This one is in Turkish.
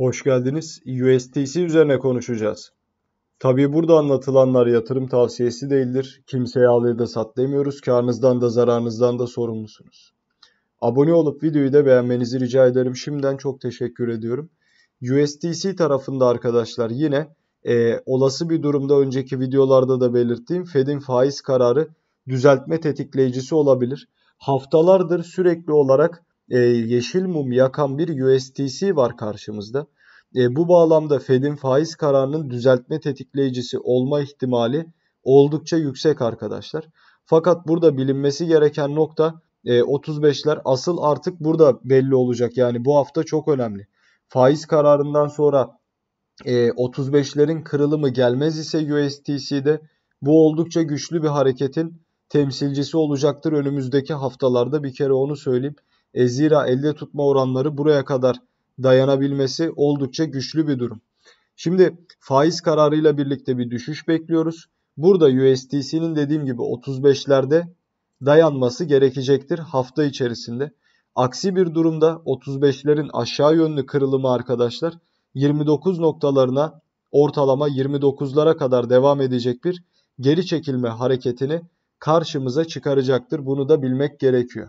Hoş geldiniz. USDC üzerine konuşacağız. Tabi burada anlatılanlar yatırım tavsiyesi değildir. Kimseye al ya da sat demiyoruz. Karnınızdan da zararınızdan da sorumlusunuz. Abone olup videoyu da beğenmenizi rica ederim. Şimdiden çok teşekkür ediyorum. USDC tarafında arkadaşlar yine e, olası bir durumda önceki videolarda da belirttiğim Fed'in faiz kararı düzeltme tetikleyicisi olabilir. Haftalardır sürekli olarak e, yeşil mum yakan bir USDC var karşımızda. E, bu bağlamda Fed'in faiz kararının düzeltme tetikleyicisi olma ihtimali oldukça yüksek arkadaşlar. Fakat burada bilinmesi gereken nokta e, 35'ler asıl artık burada belli olacak. Yani bu hafta çok önemli. Faiz kararından sonra e, 35'lerin kırılımı gelmez ise USDC'de bu oldukça güçlü bir hareketin temsilcisi olacaktır önümüzdeki haftalarda bir kere onu söyleyeyim. E zira elde tutma oranları buraya kadar dayanabilmesi oldukça güçlü bir durum. Şimdi faiz kararıyla birlikte bir düşüş bekliyoruz. Burada USDC'nin dediğim gibi 35'lerde dayanması gerekecektir hafta içerisinde. Aksi bir durumda 35'lerin aşağı yönlü kırılımı arkadaşlar 29 noktalarına ortalama 29'lara kadar devam edecek bir geri çekilme hareketini karşımıza çıkaracaktır. Bunu da bilmek gerekiyor.